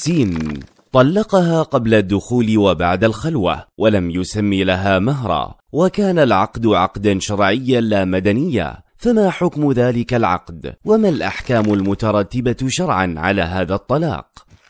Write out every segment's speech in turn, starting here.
سين طلقها قبل الدخول وبعد الخلوة ولم يسمي لها مهرا وكان العقد عقدا شرعيا لا مدنيا فما حكم ذلك العقد وما الأحكام المترتبة شرعا على هذا الطلاق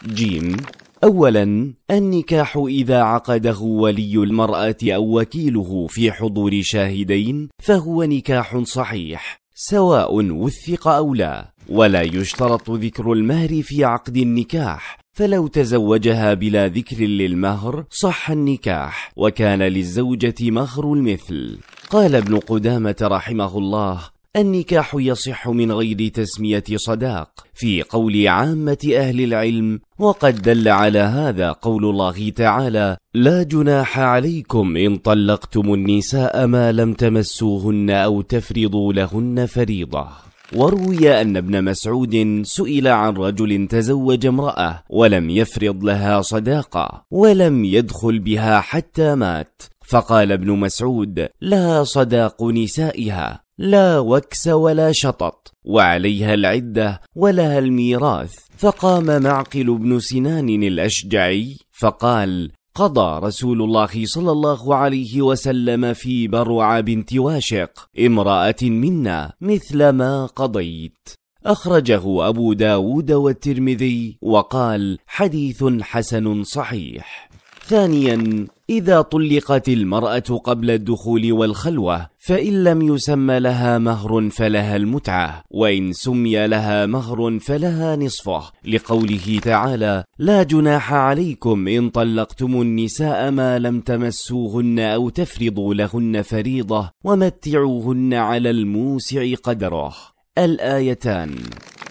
جيم أولا النكاح إذا عقده ولي المرأة أو وكيله في حضور شاهدين فهو نكاح صحيح سواء وثق أو لا ولا يشترط ذكر المهر في عقد النكاح فلو تزوجها بلا ذكر للمهر صح النكاح وكان للزوجة مهر المثل قال ابن قدامة رحمه الله النكاح يصح من غير تسمية صداق في قول عامة أهل العلم وقد دل على هذا قول الله تعالى لا جناح عليكم إن طلقتم النساء ما لم تمسوهن أو تفرضوا لهن فريضة وروي أن ابن مسعود سئل عن رجل تزوج امرأة ولم يفرض لها صداقة ولم يدخل بها حتى مات فقال ابن مسعود لها صداق نسائها لا وكس ولا شطط وعليها العدة ولها الميراث فقام معقل بن سنان الأشجعي فقال قضى رسول الله صلى الله عليه وسلم في بروع بنت واشق امرأة منا مثل ما قضيت أخرجه أبو داود والترمذي وقال حديث حسن صحيح ثانيا إذا طلقت المرأة قبل الدخول والخلوة فإن لم يسمى لها مهر فلها المتعة وإن سمي لها مهر فلها نصفه لقوله تعالى لا جناح عليكم إن طلقتم النساء ما لم تمسوهن أو تفرضوا لهن فريضة ومتعوهن على الموسع قدره الآيتان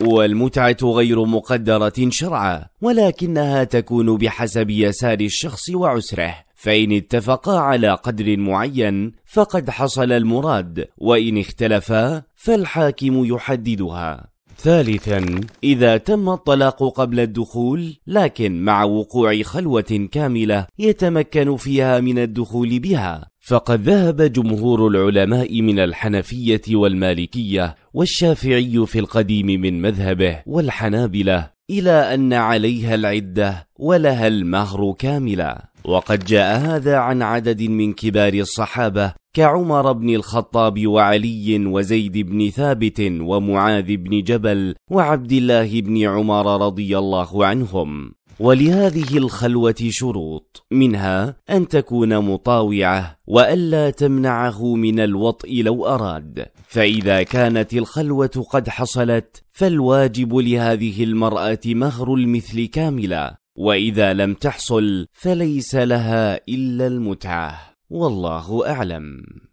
والمتعة غير مقدرة شرعا ولكنها تكون بحسب يسار الشخص وعسره فإن اتفقا على قدر معين فقد حصل المراد وإن اختلفا فالحاكم يحددها ثالثا إذا تم الطلاق قبل الدخول لكن مع وقوع خلوة كاملة يتمكن فيها من الدخول بها فقد ذهب جمهور العلماء من الحنفية والمالكية والشافعي في القديم من مذهبه والحنابلة إلى أن عليها العدة ولها المهر كاملة وقد جاء هذا عن عدد من كبار الصحابة كعمر بن الخطاب وعلي وزيد بن ثابت ومعاذ بن جبل وعبد الله بن عمر رضي الله عنهم ولهذه الخلوة شروط منها أن تكون مطاوعة وألا تمنعه من الوطء لو أراد فإذا كانت الخلوة قد حصلت فالواجب لهذه المرأة مهر المثل كاملة واذا لم تحصل فليس لها الا المتعه والله اعلم